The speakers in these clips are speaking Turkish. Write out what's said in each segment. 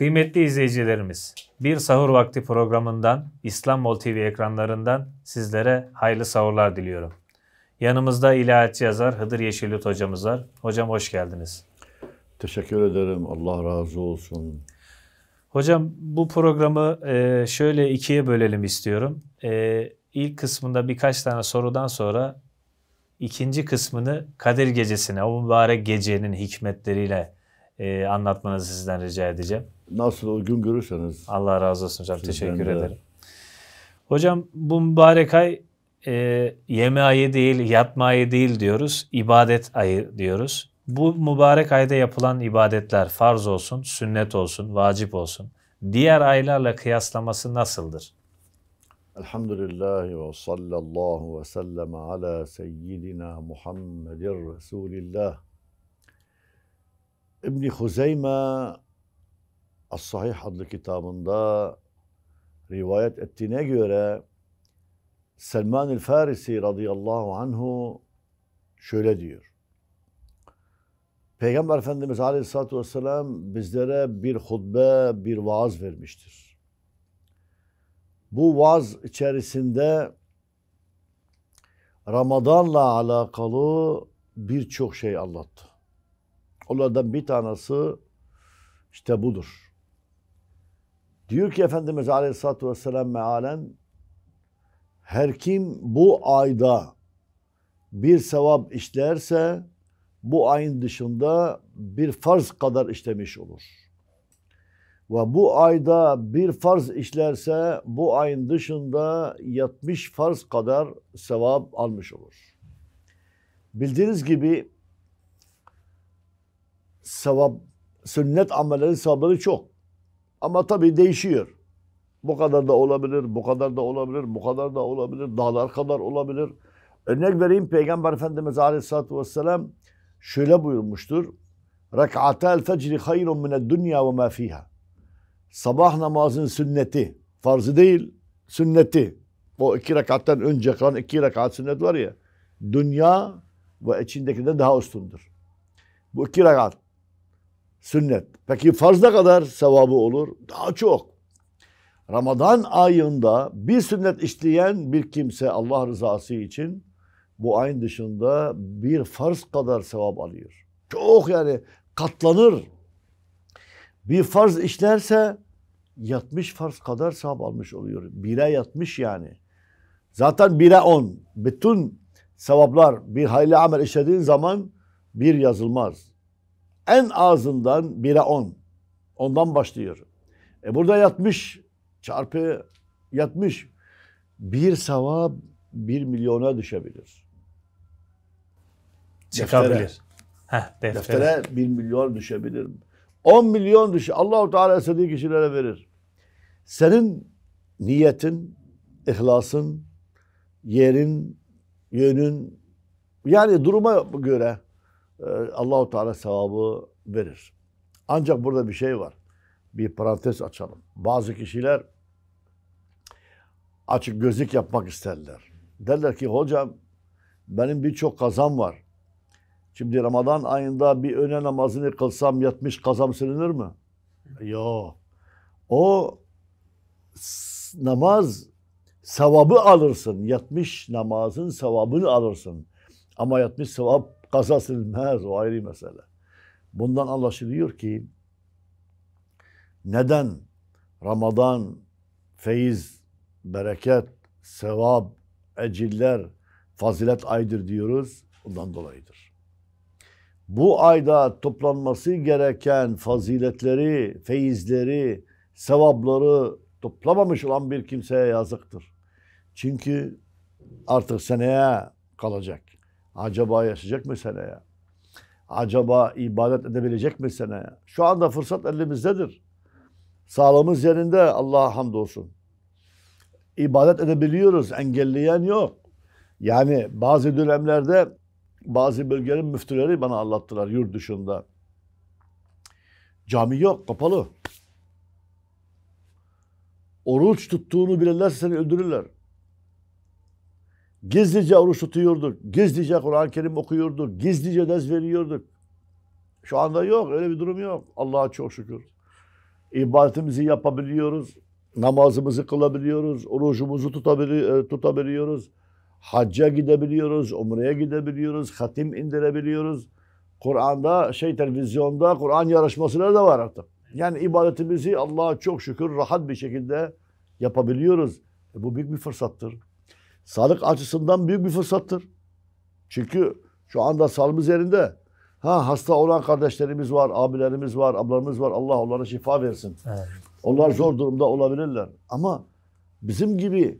Kıymetli izleyicilerimiz, Bir Sahur Vakti programından İstanbul TV ekranlarından sizlere hayırlı sahurlar diliyorum. Yanımızda ilahiyatçı yazar Hıdır Yeşilyurt hocamız var. Hocam hoş geldiniz. Teşekkür ederim. Allah razı olsun. Hocam bu programı e, şöyle ikiye bölelim istiyorum. E, ilk kısmında birkaç tane sorudan sonra ikinci kısmını Kadir Gecesi'ne, o mübarek gecenin hikmetleriyle e, anlatmanızı sizden rica edeceğim. Nasıl o gün görürseniz. Allah razı olsun hocam. Sizden Teşekkür de. ederim. Hocam bu mübarek ay e, yeme ayı değil, yatma ayı değil diyoruz. İbadet ayı diyoruz. Bu mübarek ayda yapılan ibadetler farz olsun, sünnet olsun, vacip olsun. Diğer aylarla kıyaslaması nasıldır? Elhamdülillahi ve sallallahu ve sellem ala seyyidina Muhammedin Resulillah. İbn Huzeyme As-Sahih adlı kitabında rivayet ettiğine göre Selman el Farisi radıyallahu anhu şöyle diyor. Peygamber Efendimiz Aleyhisselatü Vesselam bizlere bir hutbe, bir vaaz vermiştir. Bu vaaz içerisinde Ramazan'la alakalı birçok şey anlattı. Onlardan bir tanesi işte budur. Diyor ki Efendimiz Aleyhisselatü Vesselam mealen her kim bu ayda bir sevap işlerse bu ayın dışında bir farz kadar işlemiş olur. Ve bu ayda bir farz işlerse bu ayın dışında yatmış farz kadar sevap almış olur. Bildiğiniz gibi sevap, sünnet amellerin sevapları çok. Ama tabii değişiyor. Bu kadar da olabilir, bu kadar da olabilir, bu kadar da olabilir, dağlar kadar olabilir. Örnek vereyim Peygamber Efendimiz Aleyhisselatü Vesselam şöyle buyurmuştur. Rek'atel fecri hayrun mined dünya ve ma fiha. Sabah namazın sünneti, farzı değil, sünneti. O iki rekattan önce kalan iki rekat sünnet var ya. Dünya ve içindekinden daha üstündür. Bu iki rekat sünnet. Peki farzda kadar sevabı olur? Daha çok. Ramazan ayında bir sünnet işleyen bir kimse Allah rızası için bu ayın dışında bir farz kadar sevap alıyor. Çok yani katlanır. Bir farz işlerse yatmış farz kadar sevap almış oluyor. Bire yatmış yani. Zaten bire on. Bütün sevaplar bir hayli amel işlediğin zaman bir yazılmaz en azından 1'e 10. Ondan başlıyor. E burada yatmış çarpı yatmış bir sevap bir milyona düşebilir. Çıkabilir. Deftere, Heh, deftere. deftere bir milyon düşebilir. On milyon düş. Allahu Teala istediği kişilere verir. Senin niyetin, ihlasın, yerin, yönün yani duruma göre ee, Allahu Teala sevabı verir. Ancak burada bir şey var. Bir parantez açalım. Bazı kişiler açık gözlük yapmak isterler. Derler ki hocam benim birçok kazam var. Şimdi Ramazan ayında bir öğle namazını kılsam yatmış kazam silinir mi? Yok. O namaz sevabı alırsın. Yatmış namazın sevabını alırsın. Ama yatmış sevap kaza silmez o ayrı mesele. Bundan anlaşılıyor ki neden Ramazan, feyiz, bereket, sevap, eciller, fazilet aydır diyoruz? Bundan dolayıdır. Bu ayda toplanması gereken faziletleri, feyizleri, sevapları toplamamış olan bir kimseye yazıktır. Çünkü artık seneye kalacak. Acaba yaşayacak mı seneye? Acaba ibadet edebilecek mi seneye? Şu anda fırsat elimizdedir. Sağlığımız yerinde Allah'a hamdolsun. İbadet edebiliyoruz. Engelleyen yok. Yani bazı dönemlerde bazı bölgelerin müftüleri bana anlattılar yurt dışında. Cami yok, kapalı. Oruç tuttuğunu bilirlerse seni öldürürler. Gizlice oruç tutuyorduk. Gizlice Kur'an-ı Kerim okuyorduk. Gizlice ders veriyorduk. Şu anda yok. Öyle bir durum yok. Allah'a çok şükür. İbadetimizi yapabiliyoruz. Namazımızı kılabiliyoruz. Orucumuzu tutabili e, tutabiliyoruz. Hacca gidebiliyoruz. Umre'ye gidebiliyoruz. Hatim indirebiliyoruz. Kur'an'da şey televizyonda Kur'an yarışmasıları da var artık. Yani ibadetimizi Allah'a çok şükür rahat bir şekilde yapabiliyoruz. E bu büyük bir fırsattır sağlık açısından büyük bir fırsattır. Çünkü şu anda sağlığımız yerinde. Ha hasta olan kardeşlerimiz var, abilerimiz var, ablamız var. Allah onlara şifa versin. Evet. Onlar zor durumda olabilirler. Ama bizim gibi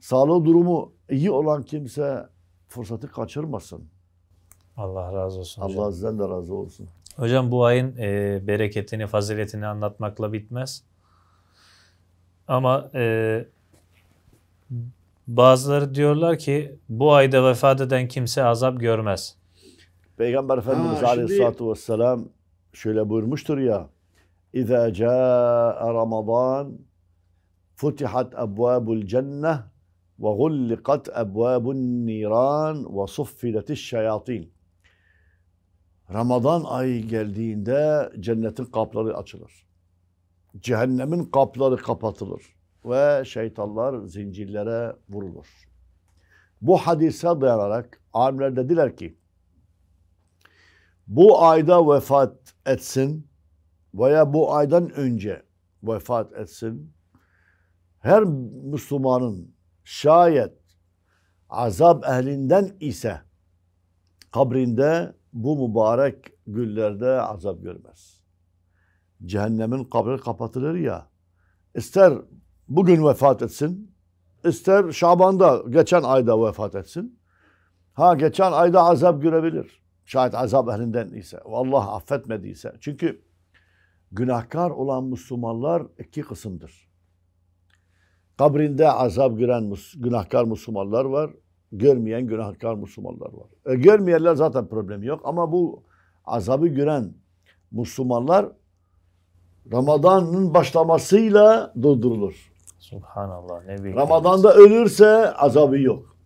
sağlığı durumu iyi olan kimse fırsatı kaçırmasın. Allah razı olsun. Allah hocam. sizden de razı olsun. Hocam bu ayın e, bereketini, faziletini anlatmakla bitmez. Ama e, Bazıları diyorlar ki bu ayda vefat eden kimse azap görmez. Peygamber Efendimiz ha, Aleyhisselatü şimdi... Vesselam şöyle buyurmuştur ya. İza caa Ramazan futihat abwabul cenneh ve gullikat ebvâbun niran ve suffiletis şeyatin. Ramazan ayı geldiğinde cennetin kapları açılır. Cehennemin kapları kapatılır ve şeytanlar zincirlere vurulur. Bu hadise dayanarak alimler dediler ki bu ayda vefat etsin veya bu aydan önce vefat etsin her Müslümanın şayet azap ehlinden ise kabrinde bu mübarek günlerde azap görmez. Cehennemin kabri kapatılır ya ister bugün vefat etsin, ister Şaban'da geçen ayda vefat etsin. Ha geçen ayda azap görebilir. Şayet azap ehlinden ise. Allah affetmediyse. Çünkü günahkar olan Müslümanlar iki kısımdır. Kabrinde azap gören günahkar Müslümanlar var. Görmeyen günahkar Müslümanlar var. E, görmeyenler zaten problem yok. Ama bu azabı gören Müslümanlar Ramazan'ın başlamasıyla durdurulur. Subhanallah ne büyük. Ramazan'da ölürse azabı yok.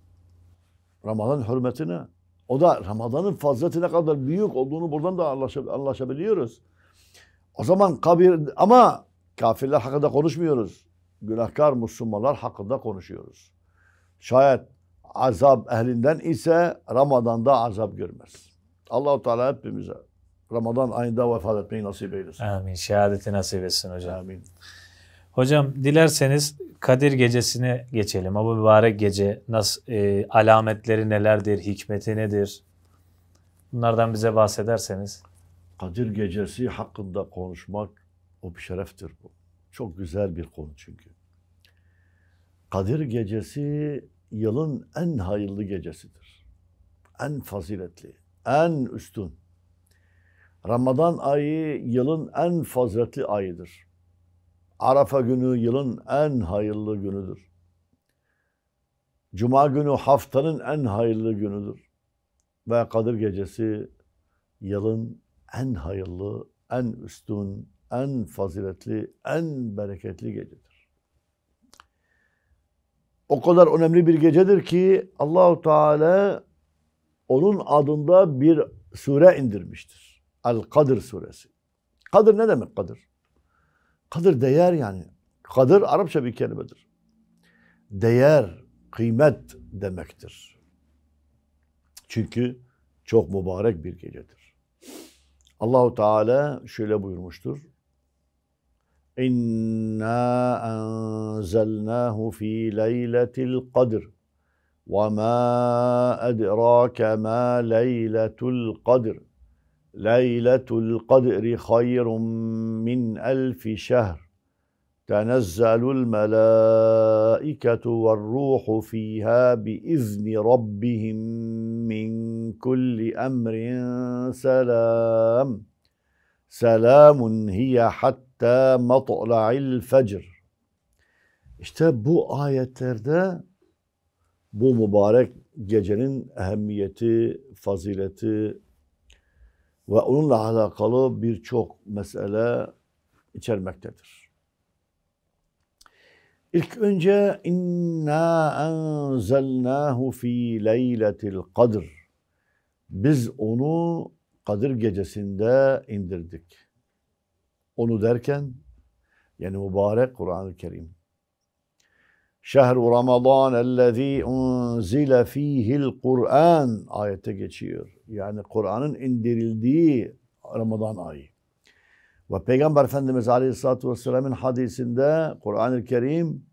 Ramazan hürmetine. O da Ramazan'ın fazileti ne kadar büyük olduğunu buradan da anlaşabiliyoruz. O zaman kabir ama kafirler hakkında konuşmuyoruz. Günahkar Müslümanlar hakkında konuşuyoruz. Şayet azap ehlinden ise Ramazan'da azap görmez. Allahu Teala hepimize Ramazan ayında vefat etmeyi nasip eylesin. Amin. Şehadeti nasip etsin hocam. Amin. Hocam dilerseniz Kadir gecesine geçelim. O mübarek gece nasıl e, alametleri nelerdir, hikmeti nedir? Bunlardan bize bahsederseniz. Kadir gecesi hakkında konuşmak o bir şereftir bu. Çok güzel bir konu çünkü. Kadir gecesi yılın en hayırlı gecesidir. En faziletli, en üstün. Ramazan ayı yılın en faziletli ayıdır. Arafa günü yılın en hayırlı günüdür. Cuma günü haftanın en hayırlı günüdür. Ve Kadir Gecesi yılın en hayırlı, en üstün, en faziletli, en bereketli gecedir. O kadar önemli bir gecedir ki Allahu Teala onun adında bir sure indirmiştir. El Kadir suresi. Kadir ne demek Kadir? Kadir değer yani. Kadir Arapça bir kelimedir. Değer, kıymet demektir. Çünkü çok mübarek bir gecedir. Allahu Teala şöyle buyurmuştur. İnna enzelnahu fi leyletil kadr. Ve ma edrake ma leyletul kadr. ليلة القدر خير من ألف شهر تنزل الملائكة والروح فيها بإذن ربهم من كل أمر سلام سلام هي حتى مطلع الفجر İşte bu ayetlerde bu mübarek gecenin ehemmiyeti, fazileti, ve onunla alakalı birçok mesele içermektedir. İlk önce inna enzelnahu fi leyletil kadr. Biz onu Kadir gecesinde indirdik. Onu derken yani mübarek Kur'an-ı Kerim. Şehr Ramazan ellezî unzile fîhil Kur'an ayete geçiyor. Yani Kur'an'ın indirildiği Ramazan ayı. Ve Peygamber Efendimiz Aleyhisselatü Vesselam'ın hadisinde Kur'an-ı Kerim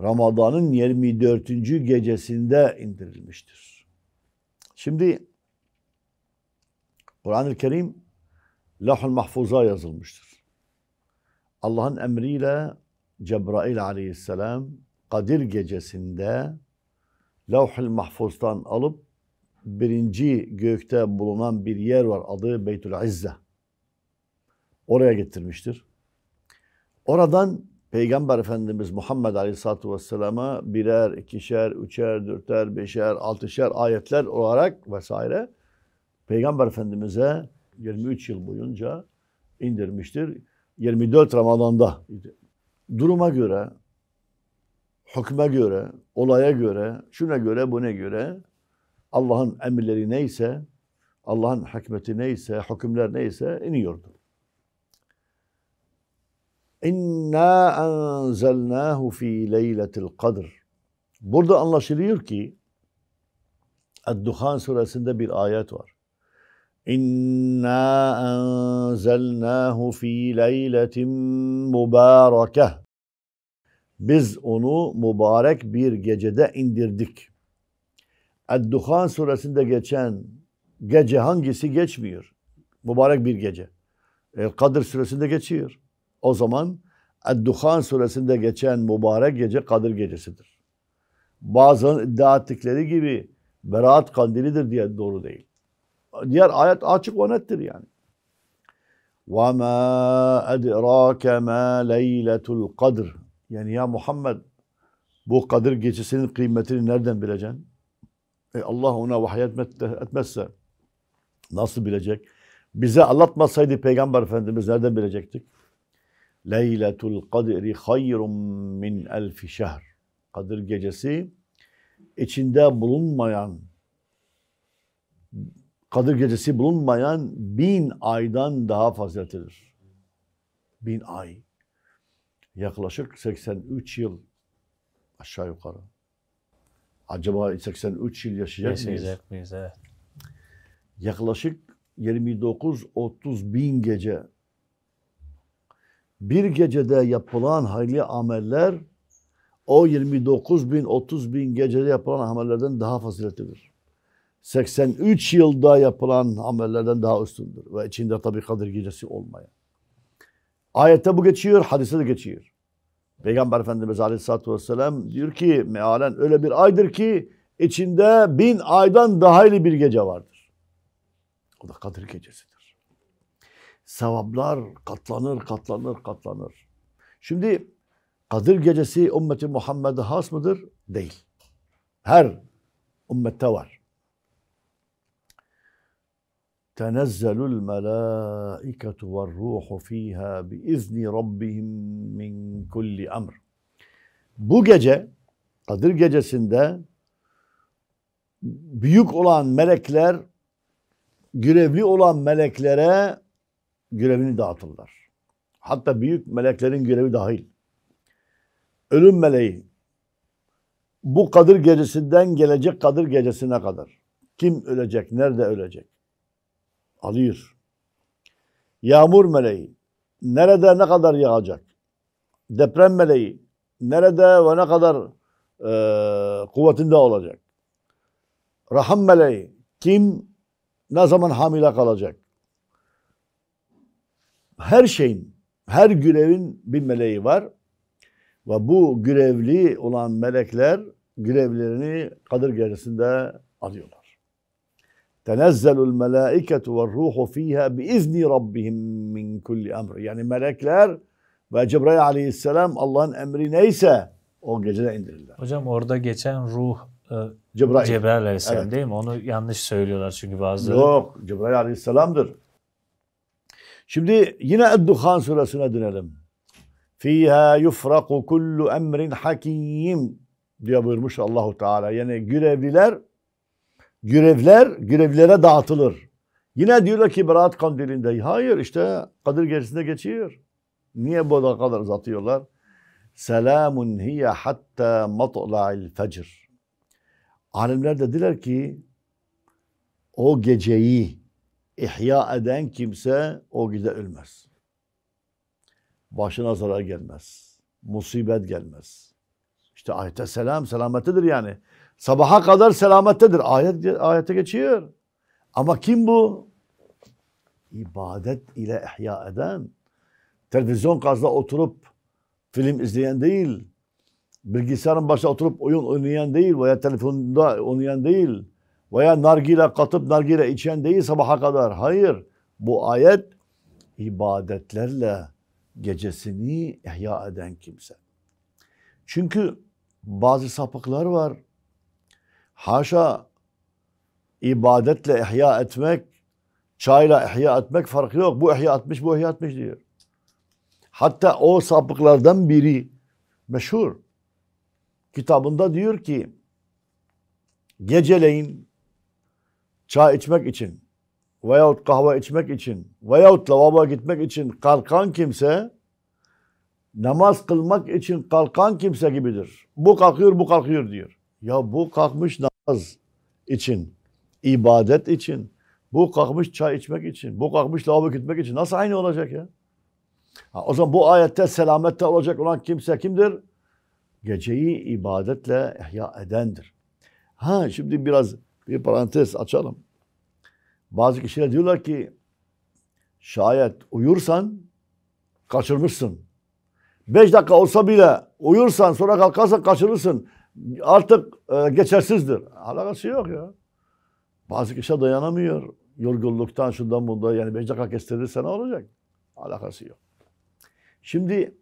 Ramazan'ın 24. gecesinde indirilmiştir. Şimdi Kur'an-ı Kerim Lahul Mahfuz'a yazılmıştır. Allah'ın emriyle Cebrail Aleyhisselam Kadir gecesinde Lauhul Mahfuz'dan alıp birinci gökte bulunan bir yer var. Adı Beytül İzze. Oraya getirmiştir. Oradan Peygamber Efendimiz Muhammed Aleyhisselatü Vesselam'a birer, ikişer, üçer, dörter, beşer, altışer ayetler olarak vesaire Peygamber Efendimiz'e 23 yıl boyunca indirmiştir. 24 Ramazan'da. Duruma göre, hükme göre, olaya göre, şuna göre, buna göre Allah'ın emirleri neyse, Allah'ın hikmeti neyse, hükümler neyse iniyordu. İnna enzelnahu fi leyletil kadr. Burada anlaşılıyor ki Duhan suresinde bir ayet var. İnna enzelnahu fi leyletin mübareke. Biz onu mübarek bir gecede indirdik. Edduhan suresinde geçen gece hangisi geçmiyor? Mübarek bir gece. Kadir suresinde geçiyor. O zaman Edduhan suresinde geçen mübarek gece Kadir gecesidir. Bazıların iddia ettikleri gibi beraat kandilidir diye doğru değil. Diğer ayet açık ve nettir yani. وَمَا اَدْرَاكَ مَا لَيْلَةُ الْقَدْرِ Yani ya Muhammed bu Kadir gecesinin kıymetini nereden bileceksin? E Allah ona vahiy etmezse nasıl bilecek? Bize anlatmasaydı Peygamber Efendimiz nereden bilecektik? Leyletul kadri hayrun min elfi şehr. Kadir gecesi içinde bulunmayan Kadir gecesi bulunmayan bin aydan daha faziletlidir. Bin ay. Yaklaşık 83 yıl aşağı yukarı acaba 83 yıl yaşayacak, yaşayacak mıyız? mıyız? Evet. Yaklaşık 29-30 bin gece bir gecede yapılan hayli ameller o 29 bin 30 bin gecede yapılan amellerden daha faziletlidir. 83 yılda yapılan amellerden daha üstündür. Ve içinde tabi Kadir Gecesi olmayan. Ayette bu geçiyor, hadise de geçiyor. Peygamber Efendimiz Aleyhisselatü Vesselam diyor ki mealen öyle bir aydır ki içinde bin aydan daha iyi bir gece vardır. O da Kadir gecesidir. Sevaplar katlanır, katlanır, katlanır. Şimdi Kadir gecesi ümmeti Muhammed'e has mıdır? Değil. Her ümmette var tenezzelul melâiketu ve ruhu fîhâ biizni rabbihim min kulli amr. Bu gece Kadir gecesinde büyük olan melekler görevli olan meleklere görevini dağıtırlar. Hatta büyük meleklerin görevi dahil. Ölüm meleği bu Kadir gecesinden gelecek Kadir gecesine kadar kim ölecek, nerede ölecek, alıyor. Yağmur meleği nerede ne kadar yağacak? Deprem meleği nerede ve ne kadar e, kuvvetinde olacak? Rahim meleği kim ne zaman hamile kalacak? Her şeyin, her görevin bir meleği var. Ve bu görevli olan melekler görevlerini Kadir Gecesi'nde alıyorlar. Tenezzelul melâiketu ve ruhu fîhâ biizni rabbihim min kulli emr. Yani melekler ve Cebrail aleyhisselam Allah'ın emri neyse o gecede indirirler. Hocam orada geçen ruh e, Cebrail, Cebrail aleyhisselam evet. değil mi? Onu yanlış söylüyorlar çünkü bazıları. Yok Cebrail aleyhisselamdır. Şimdi yine Edduhan suresine dönelim. Fiha yufraku kullu emrin hakim diye buyurmuş Allahu Teala. Yani görevliler görevler görevlere dağıtılır. Yine diyorlar ki Berat kandilinde. Hayır işte Kadir Gecesi'nde geçiyor. Niye bu kadar uzatıyorlar? Selamun hiye hatta matla'il fecr. Alimler dediler ki o geceyi ihya eden kimse o gece ölmez. Başına zarar gelmez. Musibet gelmez. İşte ayete selam selamettedir yani. Sabaha kadar selamettedir. Ayet, ayete geçiyor. Ama kim bu? İbadet ile ihya eden. Televizyon karşısında oturup film izleyen değil. Bilgisayarın başına oturup oyun oynayan değil. Veya telefonda oynayan değil. Veya nargile katıp nargile içen değil sabaha kadar. Hayır. Bu ayet ibadetlerle gecesini ihya eden kimse. Çünkü bazı sapıklar var Haşa ibadetle ihya etmek, çayla ihya etmek farkı yok. Bu ihya etmiş, bu ihya etmiş diyor. Hatta o sapıklardan biri meşhur kitabında diyor ki geceleyin çay içmek için veyahut kahve içmek için veyahut lavaba gitmek için kalkan kimse namaz kılmak için kalkan kimse gibidir. Bu kalkıyor, bu kalkıyor diyor. Ya bu kalkmış namaz için, ibadet için, bu kalkmış çay içmek için, bu kalkmış lavabo gitmek için nasıl aynı olacak ya? Ha, o zaman bu ayette selamette olacak olan kimse kimdir? Geceyi ibadetle ihya edendir. Ha şimdi biraz bir parantez açalım. Bazı kişiler diyorlar ki şayet uyursan kaçırmışsın. Beş dakika olsa bile uyursan sonra kalkarsan kaçırırsın artık e, geçersizdir. Alakası yok ya. Bazı kişi dayanamıyor. Yorgunluktan şundan bunda yani beş dakika kestirirse ne olacak? Alakası yok. Şimdi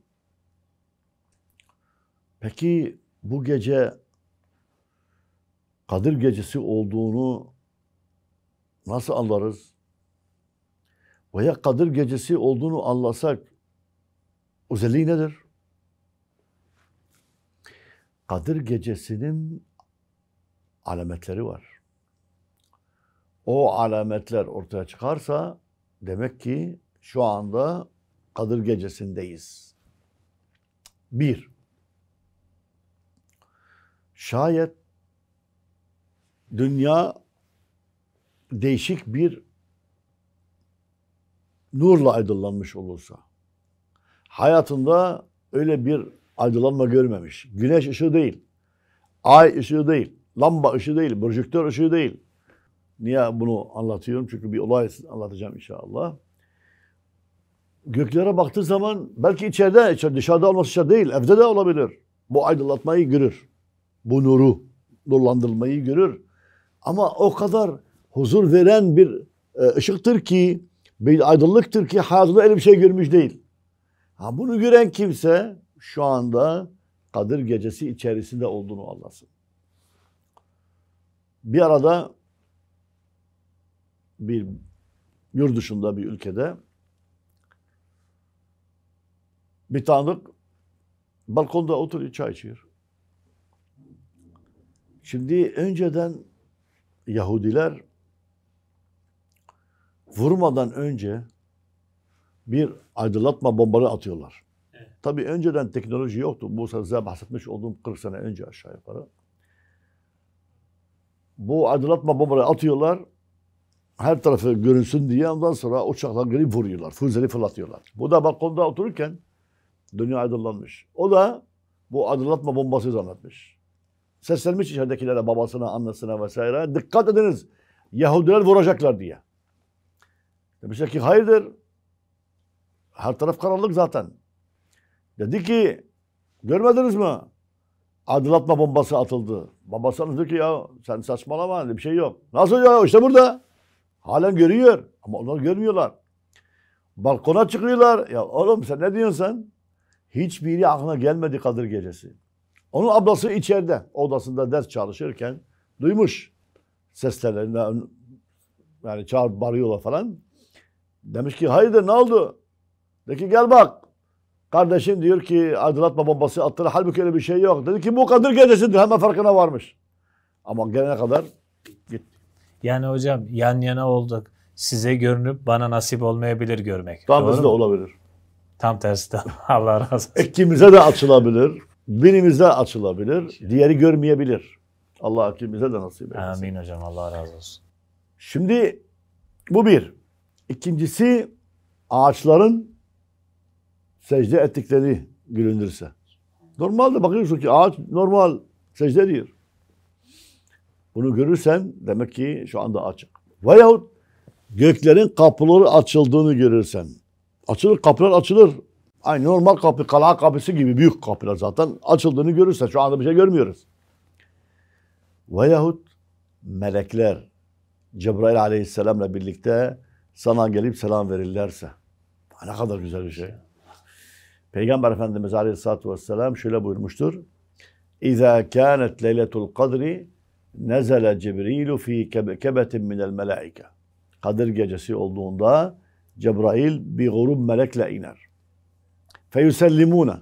peki bu gece Kadir gecesi olduğunu nasıl anlarız? Veya Kadir gecesi olduğunu anlasak özelliği nedir? Kadir gecesinin alametleri var. O alametler ortaya çıkarsa demek ki şu anda Kadir gecesindeyiz. Bir, şayet dünya değişik bir nurla aydınlanmış olursa, hayatında öyle bir Aydınlanma görmemiş. Güneş ışığı değil. Ay ışığı değil. Lamba ışığı değil. Projektör ışığı değil. Niye bunu anlatıyorum? Çünkü bir olay anlatacağım inşallah. Göklere baktığı zaman belki içeride, içeride dışarıda olması şart değil. Evde de olabilir. Bu aydınlatmayı görür. Bu nuru, nurlandırmayı görür. Ama o kadar huzur veren bir e, ışıktır ki, bir aydınlıktır ki hayatında öyle bir şey görmüş değil. Ha bunu gören kimse şu anda Kadir Gecesi içerisinde olduğunu anlasın. Bir arada bir yurt dışında bir ülkede bir tanıdık balkonda oturuyor çay içiyor. Şimdi önceden Yahudiler vurmadan önce bir aydınlatma bombaları atıyorlar. Tabii önceden teknoloji yoktu. Bu size bahsetmiş olduğum 40 sene önce aşağı yukarı. Bu aydınlatma bombaları atıyorlar. Her tarafı görünsün diye ondan sonra uçakla gelip vuruyorlar. Füzeleri fırlatıyorlar. Bu da balkonda otururken dünya aydınlanmış. O da bu aydınlatma bombası zannetmiş. Seslenmiş içeridekilere, babasına, annesine vesaire. Dikkat ediniz. Yahudiler vuracaklar diye. Demişler ki hayırdır. Her taraf karanlık zaten. Dedi ki görmediniz mi? Adılatma bombası atıldı. Babası dedi ki ya sen saçmalama dedi bir şey yok. Nasıl ya işte burada. Halen görüyor ama onlar görmüyorlar. Balkona çıkıyorlar. Ya oğlum sen ne diyorsun sen? Hiçbiri aklına gelmedi Kadir gecesi. Onun ablası içeride odasında ders çalışırken duymuş seslerini yani çağır barıyorlar falan. Demiş ki hayırdır ne oldu? De ki gel bak Kardeşin diyor ki Aydınlatma bombası attılar. Halbuki öyle bir şey yok. Dedi ki bu Kadir gecesidir. Hemen farkına varmış. Ama gelene kadar gitti. Yani hocam yan yana olduk. Size görünüp bana nasip olmayabilir görmek. Tam tersi de olabilir. Tam tersi de Allah razı olsun. İkimize de açılabilir. Birimize açılabilir. Diğeri görmeyebilir. Allah ikimize de nasip etsin Amin hocam Allah razı olsun. Şimdi bu bir. İkincisi ağaçların secde ettikleri gülünürse. Normalde bakıyorsun ki ağaç normal secde diyor. Bunu görürsen demek ki şu anda açık. Veyahut göklerin kapıları açıldığını görürsen. Açılır kapılar açılır. Aynı normal kapı, kala kapısı gibi büyük kapılar zaten açıldığını görürse şu anda bir şey görmüyoruz. Veyahut melekler Cebrail aleyhisselamla birlikte sana gelip selam verirlerse. Ne kadar güzel bir şey. Peygamber Efendimiz Aleyhisselatü Vesselam şöyle buyurmuştur. İza kânet leyletul kadri nezele Cibrilu fi kebetin minel melaike. Kadir gecesi olduğunda Cebrail bir grup melekle iner. Feyusellimune.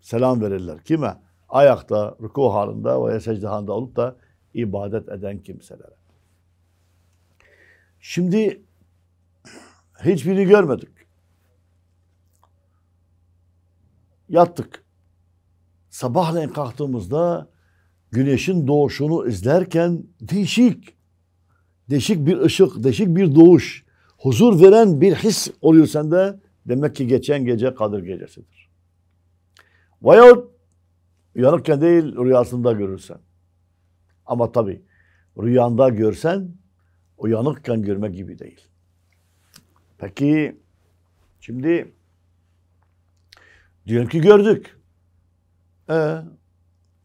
Selam verirler. Kime? Ayakta, ruku halinde veya secde halinde olup da ibadet eden kimselere. Şimdi hiçbirini görmedik. yattık. Sabahleyin kalktığımızda güneşin doğuşunu izlerken değişik, değişik bir ışık, değişik bir doğuş, huzur veren bir his oluyor sende. Demek ki geçen gece Kadir gecesidir. Veyahut uyanıkken değil rüyasında görürsen. Ama tabii rüyanda görsen uyanıkken görme gibi değil. Peki şimdi Diyorum ki gördük. Ee,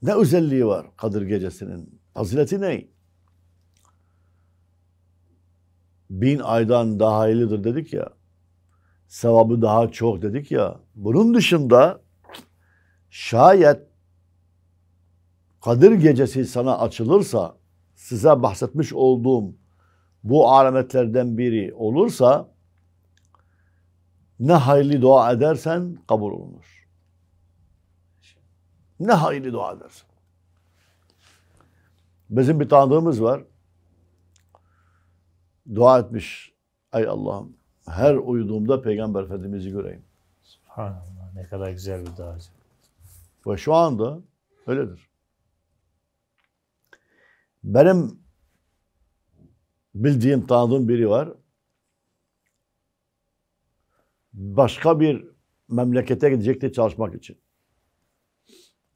ne özelliği var Kadir Gecesi'nin? Hazreti ne? Bin aydan daha iyidir dedik ya. Sevabı daha çok dedik ya. Bunun dışında şayet Kadir Gecesi sana açılırsa, size bahsetmiş olduğum bu alametlerden biri olursa ne hayırlı dua edersen kabul olunur. Ne hayırlı dua edersen. Bizim bir tanıdığımız var. Dua etmiş. Ay Allah'ım her uyuduğumda Peygamber Efendimiz'i göreyim. Subhanallah ne kadar güzel bir dua. Ve şu anda öyledir. Benim bildiğim, tanıdığım biri var başka bir memlekete gidecekti çalışmak için.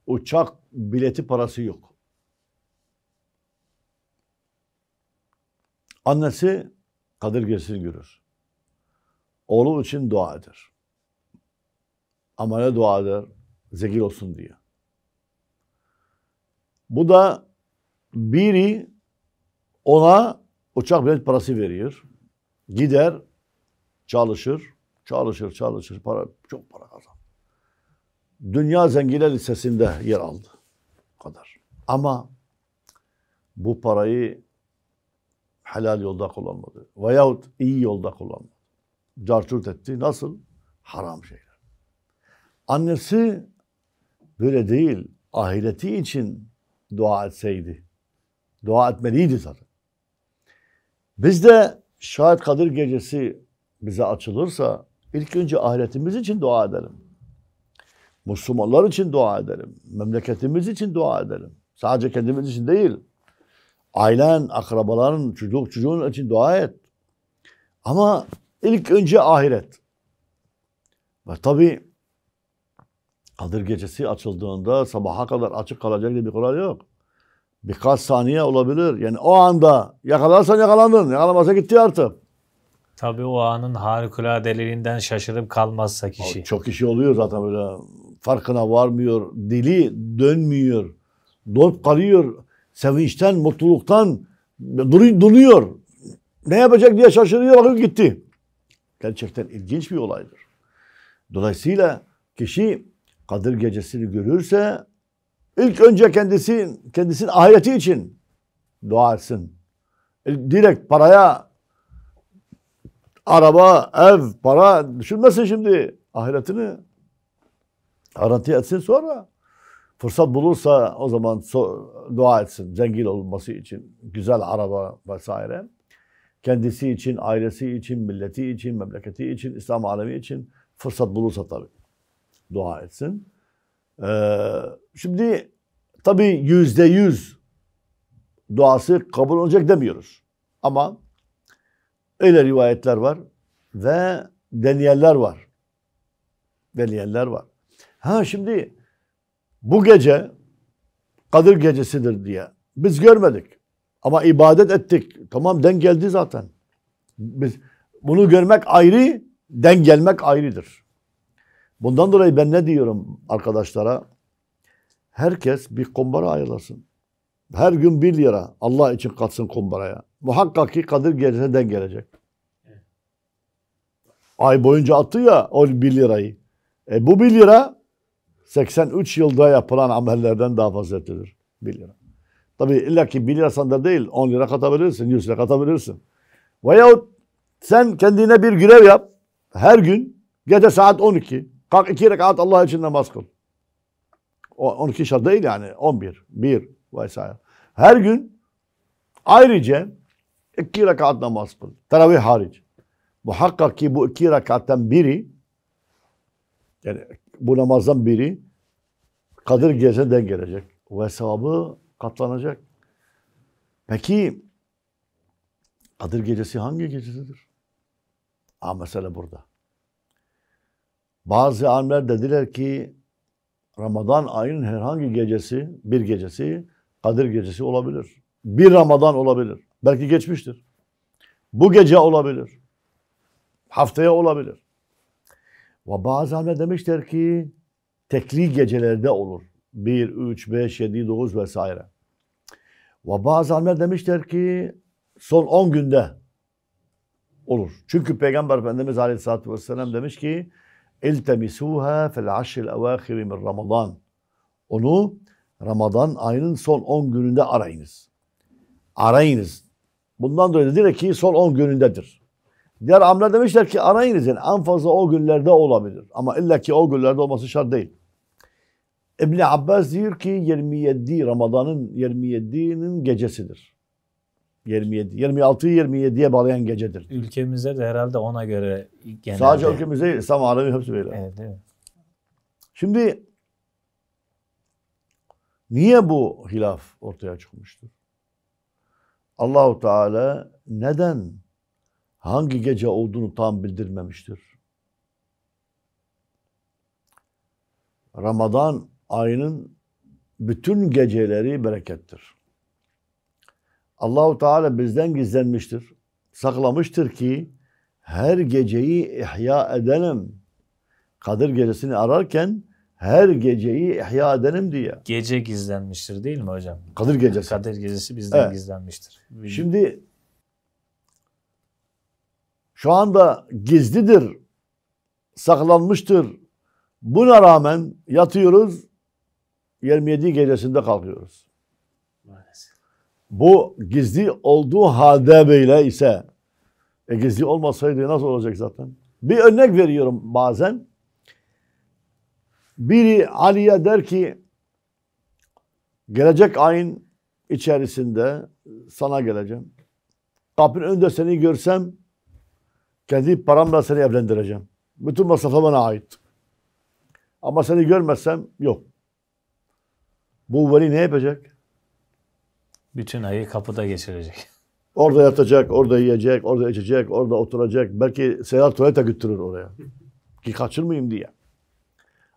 Uçak bileti parası yok. Annesi Kadir Gelsin görür. Oğlu için dua eder. Amele dua eder. Zekil olsun diye. Bu da biri ona uçak bilet parası veriyor. Gider, çalışır. Çalışır çalışır para çok para kazandı. Dünya Zenginler Lisesi'nde yer aldı. kadar. Ama bu parayı helal yolda kullanmadı. Veyahut iyi yolda kullanmadı. Carçurt etti. Nasıl? Haram şeyler. Annesi böyle değil. Ahireti için dua etseydi. Dua etmeliydi zaten. Biz de şayet Kadir Gecesi bize açılırsa İlk önce ahiretimiz için dua ederim. Müslümanlar için dua ederim. Memleketimiz için dua ederim. Sadece kendimiz için değil. Ailen, akrabaların, çocuk, çocuğun için dua et. Ama ilk önce ahiret. Ve tabi Kadir gecesi açıldığında sabaha kadar açık kalacak diye bir kural yok. Birkaç saniye olabilir. Yani o anda yakalarsan yakalandın. Yakalamasa gitti artık. Tabii o anın harikuladelerinden şaşırıp kalmazsa kişi. O çok işi oluyor zaten böyle farkına varmıyor, dili dönmüyor, donup kalıyor, sevinçten, mutluluktan dur duruyor. Ne yapacak diye şaşırıyor, bakıyor gitti. Gerçekten ilginç bir olaydır. Dolayısıyla kişi Kadir gecesini görürse ilk önce kendisi kendisinin ahireti için dua etsin. E, direkt paraya Araba, ev, para düşünmesin şimdi. Ahiretini arantı etsin sonra. Fırsat bulursa o zaman so dua etsin zengin olması için. Güzel araba vesaire. Kendisi için, ailesi için, milleti için, memleketi için, İslam alemi için fırsat bulursa tabii dua etsin. Ee, şimdi tabii yüzde yüz duası kabul olacak demiyoruz. Ama Öyle rivayetler var ve deniyeller var. Deniyeller var. Ha şimdi bu gece Kadir gecesidir diye biz görmedik ama ibadet ettik. Tamam den geldi zaten. Biz bunu görmek ayrı, den gelmek ayrıdır. Bundan dolayı ben ne diyorum arkadaşlara? Herkes bir kumbara ayırlasın. Her gün bir lira Allah için katsın kumbaraya. Muhakkak ki Kadir den gelecek ay boyunca attı ya o 1 lirayı. E bu 1 lira 83 yılda yapılan amellerden daha faziletlidir. 1 lira. Tabi illa ki 1 lira sandal değil 10 lira katabilirsin, 100 lira katabilirsin. Veyahut sen kendine bir görev yap. Her gün gece saat 12. Kalk 2 rekat Allah için namaz kıl. O 12 şart değil yani 11, 1 vesaire. Her gün ayrıca 2 rekat namaz kıl. Teravih hariç. Muhakkak ki bu iki rakatten biri yani bu namazdan biri Kadir Gecesi'ne denk gelecek. Ve sevabı katlanacak. Peki Kadir Gecesi hangi gecesidir? Ha mesele burada. Bazı âlimler dediler ki Ramazan ayının herhangi gecesi, bir gecesi Kadir Gecesi olabilir. Bir Ramazan olabilir. Belki geçmiştir. Bu gece olabilir. Haftaya olabilir. Ve bazı de demişler ki tekli gecelerde olur. 1, 3, 5, 7, 9 vesaire. Ve bazı alimler demişler ki son 10 günde olur. Çünkü Peygamber Efendimiz Aleyhisselatü Vesselam demiş ki İltemisuha fel aşril evâkhiri min Ramazan. Onu Ramazan ayının son 10 gününde arayınız. Arayınız. Bundan dolayı direkt ki son 10 günündedir. Diğer alimler demişler ki arayınız yani en fazla o günlerde olabilir. Ama illa ki o günlerde olması şart değil. İbn Abbas diyor ki 27 Ramazan'ın 27'nin gecesidir. 27. 26 27'ye bağlayan gecedir. Ülkemizde de herhalde ona göre genelde. Sadece ülkemizde değil, İslam alemi hepsi böyle. Evet, Şimdi niye bu hilaf ortaya çıkmıştır? Allahu Teala neden hangi gece olduğunu tam bildirmemiştir. Ramazan ayının bütün geceleri berekettir. Allahu Teala bizden gizlenmiştir, saklamıştır ki her geceyi ihya edelim. Kadir gecesini ararken her geceyi ihya edelim diye. Gece gizlenmiştir değil mi hocam? Kadir gecesi. Kadir gecesi bizden evet. gizlenmiştir. Şimdi şu anda gizlidir, saklanmıştır. Buna rağmen yatıyoruz, 27 gecesinde kalkıyoruz. Maalesef. Bu gizli olduğu halde böyle ise, e, gizli olmasaydı nasıl olacak zaten? Bir örnek veriyorum bazen. Biri Ali'ye der ki, gelecek ayın içerisinde sana geleceğim. Kapının önünde seni görsem kendi paramla seni evlendireceğim. Bütün masrafa bana ait. Ama seni görmezsem yok. Bu veli ne yapacak? Bütün ayı kapıda geçirecek. Orada yatacak, orada yiyecek, orada içecek, orada oturacak. Belki seyahat tuvalete götürür oraya. Ki kaçırmayayım diye.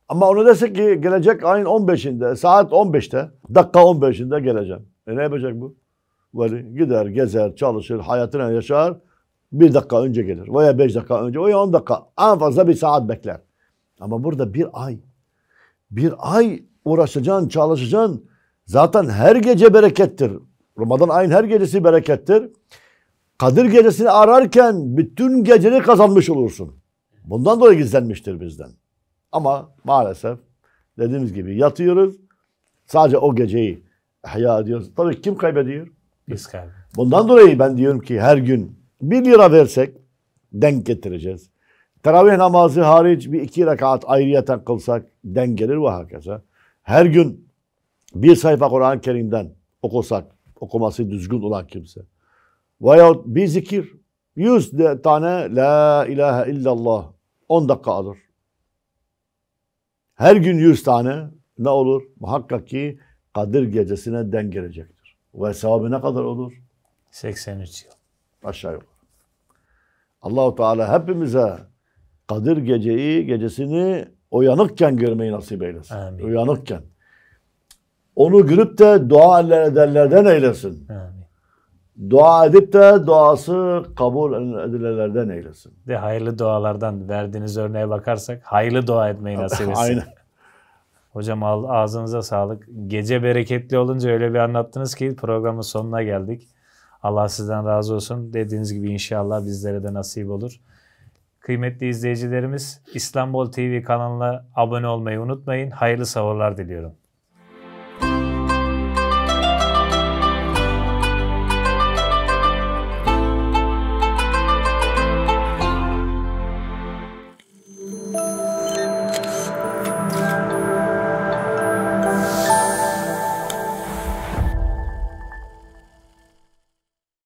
Ama onu desek ki gelecek ayın 15'inde, saat 15'te, dakika 15'inde geleceğim. E ne yapacak bu? Veli gider, gezer, çalışır, hayatını yaşar bir dakika önce gelir veya beş dakika önce veya on dakika en fazla bir saat bekler. Ama burada bir ay. Bir ay uğraşacaksın, çalışacaksın. Zaten her gece berekettir. Ramazan ayın her gecesi berekettir. Kadir gecesini ararken bütün geceni kazanmış olursun. Bundan dolayı gizlenmiştir bizden. Ama maalesef dediğimiz gibi yatıyoruz. Sadece o geceyi ihya ediyoruz. Tabii kim kaybediyor? Biz kaybediyoruz. Bundan dolayı ben diyorum ki her gün bir lira versek denk getireceğiz. Teravih namazı hariç bir iki rekat ayrıyeten yatak kılsak denk gelir ve hakeza. Her gün bir sayfa Kur'an-ı Kerim'den okusak, okuması düzgün olan kimse. Veyahut bir zikir, yüz tane La ilahe illallah 10 dakika alır. Her gün yüz tane ne olur? Muhakkak ki Kadir gecesine denk gelecektir. Ve sahibi ne kadar olur? 83 yıl. Aşağı yukarı. Allahu Teala hepimize Kadir geceyi, gecesini uyanıkken görmeyi nasip eylesin. Amin. Uyanıkken. Onu görüp de dua edenlerden eylesin. Amin. Dua edip de duası kabul edilenlerden eylesin. De hayırlı dualardan verdiğiniz örneğe bakarsak hayırlı dua etmeyi nasip etsin. Aynen. Hocam ağzınıza sağlık. Gece bereketli olunca öyle bir anlattınız ki programın sonuna geldik. Allah sizden razı olsun. Dediğiniz gibi inşallah bizlere de nasip olur. Kıymetli izleyicilerimiz İstanbul TV kanalına abone olmayı unutmayın. Hayırlı sahurlar diliyorum.